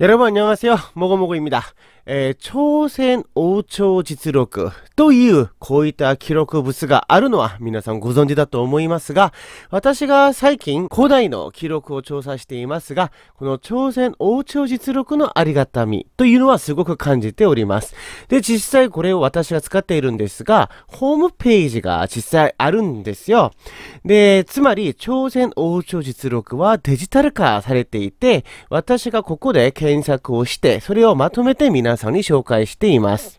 여러분 안녕하세요 모고모고입니다 えー、朝鮮王朝実録というこういった記録物があるのは皆さんご存知だと思いますが私が最近古代の記録を調査していますがこの朝鮮王朝実録のありがたみというのはすごく感じておりますで実際これを私が使っているんですがホームページが実際あるんですよでつまり朝鮮王朝実録はデジタル化されていて私がここで検索をしてそれをまとめて皆皆さんに紹介しています。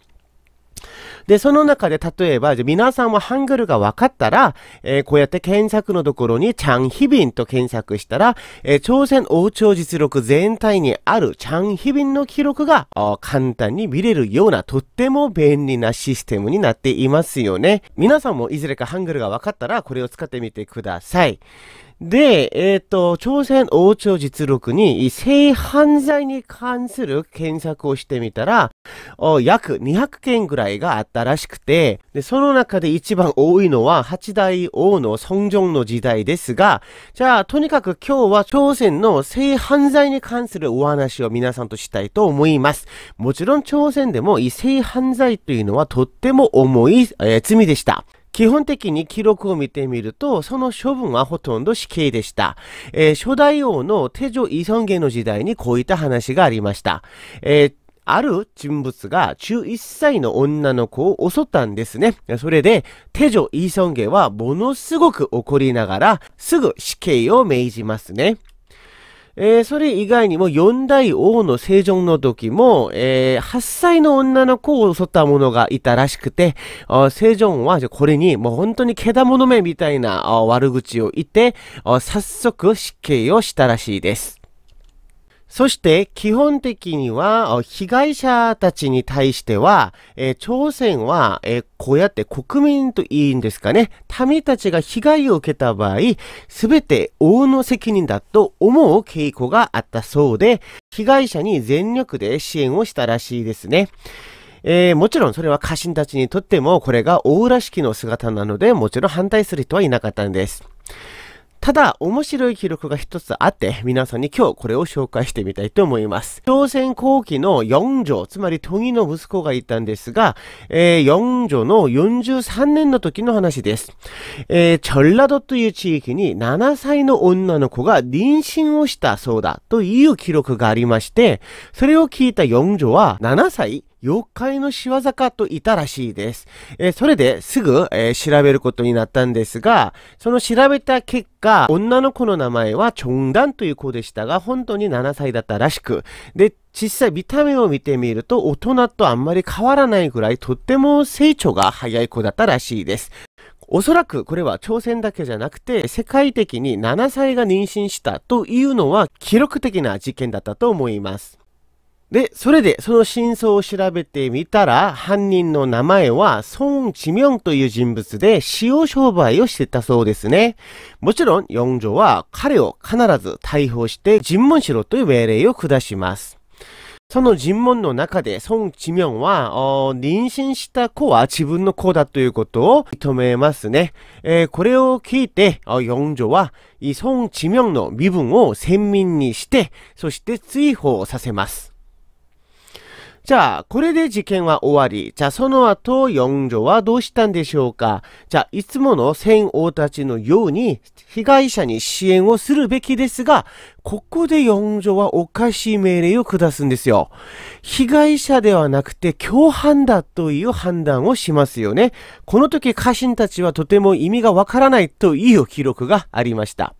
で、その中で例えば、じゃ皆さんはハングルが分かったら、えー、こうやって検索のところに、チャンヒビンと検索したら、えー、朝鮮王朝実力全体にあるチャンヒビンの記録が簡単に見れるような、とっても便利なシステムになっていますよね。皆さんもいずれかハングルが分かったら、これを使ってみてください。で、えっ、ー、と、朝鮮王朝実録に性犯罪に関する検索をしてみたら、約200件ぐらいがあったらしくて、で、その中で一番多いのは八代王の尊重の時代ですが、じゃあ、とにかく今日は朝鮮の性犯罪に関するお話を皆さんとしたいと思います。もちろん朝鮮でも性犯罪というのはとっても重い、えー、罪でした。基本的に記録を見てみると、その処分はほとんど死刑でした。えー、初代王の手イソン家の時代にこういった話がありました。えーある人物が11歳の女の子を襲ったんですね。それで、手女イーソンゲはものすごく怒りながら、すぐ死刑を命じますね。えー、それ以外にも四大王の成城の時も、えー、8歳の女の子を襲った者がいたらしくて、成城はこれにもう本当にけだものめみたいな悪口を言って、早速死刑をしたらしいです。そして基本的には被害者たちに対しては、えー、朝鮮は、えー、こうやって国民といいんですかね、民たちが被害を受けた場合、すべて王の責任だと思う傾向があったそうで、被害者に全力で支援をしたらしいですね。えー、もちろんそれは家臣たちにとってもこれが王らしきの姿なので、もちろん反対する人はいなかったんです。ただ、面白い記録が一つあって、皆さんに今日これを紹介してみたいと思います。朝鮮後期の四女、つまりトギの息子がいたんですが、えー、四女の43年の時の話です。えー、チョラドという地域に7歳の女の子が妊娠をしたそうだという記録がありまして、それを聞いた四女は7歳妖怪の仕業かといたらしいです。えー、それですぐ、えー、調べることになったんですが、その調べた結果、女の子の名前はチョンダンという子でしたが、本当に7歳だったらしく、で、実際見た目を見てみると大人とあんまり変わらないぐらいとっても成長が早い子だったらしいです。おそらくこれは朝鮮だけじゃなくて世界的に7歳が妊娠したというのは記録的な事件だったと思います。で、それで、その真相を調べてみたら、犯人の名前は、孫智明という人物で、塩商売をしてたそうですね。もちろん、ヨ女は彼を必ず逮捕して尋問しろという命令を下します。その尋問の中で、孫智明は、妊娠した子は自分の子だということを認めますね。えー、これを聞いて、四女は、孫智明の身分を鮮明にして、そして追放させます。じゃあ、これで事件は終わり。じゃあ、その後、四女はどうしたんでしょうかじゃあ、いつもの戦王たちのように、被害者に支援をするべきですが、ここで四女はおかしい命令を下すんですよ。被害者ではなくて、共犯だという判断をしますよね。この時、家臣たちはとても意味がわからないという記録がありました。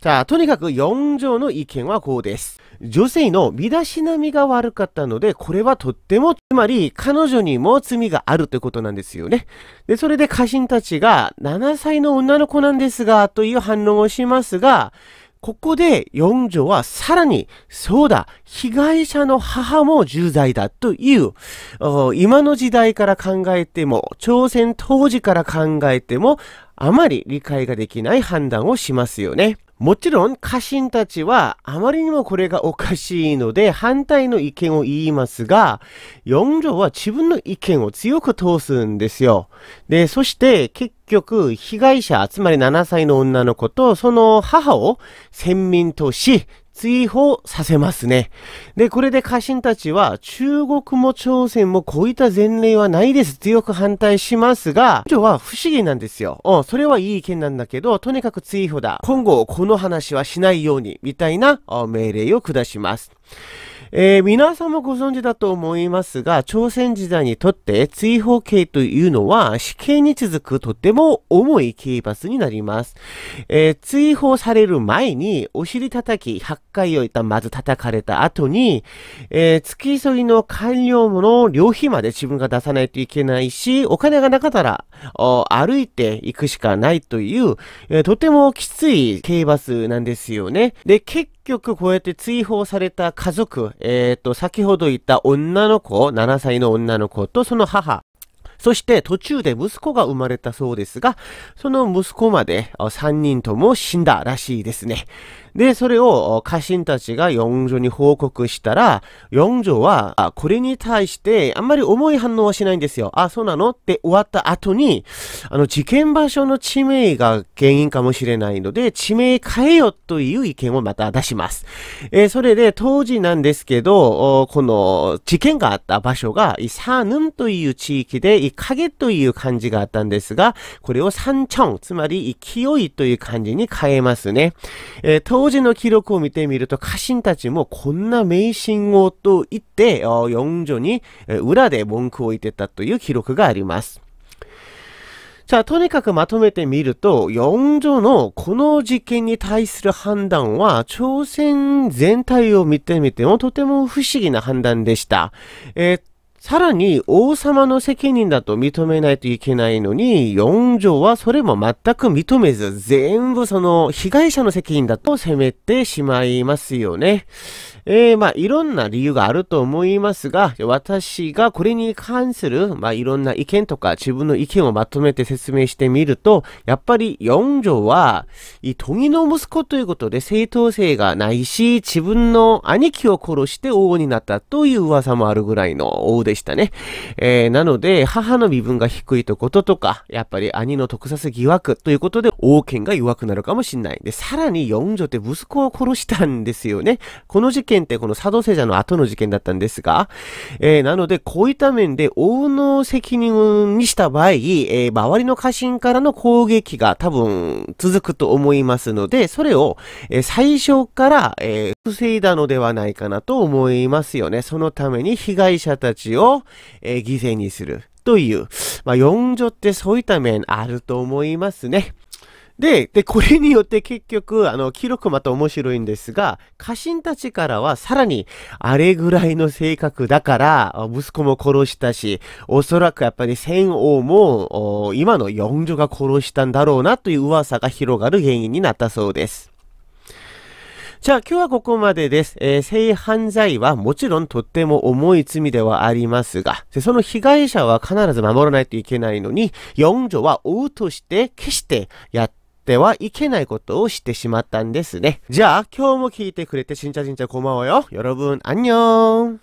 じゃあ、とにかく四女の意見はこうです。女性の身だしなみが悪かったので、これはとっても、つまり彼女にも罪があるということなんですよね。で、それで家臣たちが、7歳の女の子なんですが、という反応をしますが、ここで四女はさらに、そうだ、被害者の母も重罪だという、今の時代から考えても、朝鮮当時から考えても、あまり理解ができない判断をしますよね。もちろん家臣たちはあまりにもこれがおかしいので反対の意見を言いますが、四条は自分の意見を強く通すんですよ。で、そして結局被害者、つまり7歳の女の子とその母を先民とし、追放させますね。で、これで家臣たちは中国も朝鮮もこういった前例はないです。強く反対しますが、日は不思議なんですよ。うん、それはいい意見なんだけど、とにかく追放だ。今後この話はしないように、みたいな命令を下します。えー、皆さんもご存知だと思いますが、朝鮮時代にとって追放刑というのは死刑に続くとても重い刑罰になります。えー、追放される前にお尻叩き100回をいたまず叩かれた後に、えー、付き添いの官僚の旅費まで自分が出さないといけないし、お金がなかったら歩いて行くしかないという、えとてもきつい刑罰なんですよね。で、結局こうやって追放された家族、えっ、ー、と、先ほど言った女の子、7歳の女の子とその母、そして途中で息子が生まれたそうですが、その息子まで3人とも死んだらしいですね。で、それを家臣たちが四女に報告したら、四女は、これに対してあんまり重い反応はしないんですよ。あ、そうなのって終わった後に、あの、事件場所の地名が原因かもしれないので、地名変えよという意見をまた出します。えー、それで当時なんですけど、この事件があった場所が、イサヌンという地域で、影という漢字があったんですが、これを三チつまり勢いという漢字に変えますね。えー、当時の記録を見てみると、家臣たちもこんな迷信をと言って、四女に裏で文句を言ってたという記録があります。じゃあ、とにかくまとめてみると、4女のこの事件に対する判断は、朝鮮全体を見てみてもとても不思議な判断でした。えーさらに王様の責任だと認めないといけないのに、四条はそれも全く認めず、全部その被害者の責任だと責めてしまいますよね。えー、まあいろんな理由があると思いますが、私がこれに関する、まあいろんな意見とか自分の意見をまとめて説明してみると、やっぱり四条は、いぎの息子ということで正当性がないし、自分の兄貴を殺して王になったという噂もあるぐらいの王ででしたね。えー、なので、母の身分が低いとこととか、やっぱり兄の特撮疑惑ということで、王権が弱くなるかもしんない。で、さらに四女って息子を殺したんですよね。この事件ってこの佐渡聖者の後の事件だったんですが、えー、なので、こういった面で王の責任にした場合、えー、周りの家臣からの攻撃が多分続くと思いますので、それを、えー、最初から、えー、防いだのではないかなと思いますよね。そのために被害者たちをを、えー、犠牲にするという、まあ、女ってそういった面あると思いますね。で、で、これによって結局、あの、記録また面白いんですが、家臣たちからはさらに、あれぐらいの性格だから、息子も殺したし、おそらくやっぱり戦王も、今の四女が殺したんだろうなという噂が広がる原因になったそうです。じゃあ今日はここまでです。えー、性犯罪はもちろんとっても重い罪ではありますが、その被害者は必ず守らないといけないのに、四女は王として決してやってはいけないことをしてしまったんですね。じゃあ今日も聞いてくれて、しんちゃしんちゃこんばんはよ。よろぶん、あんにょーん。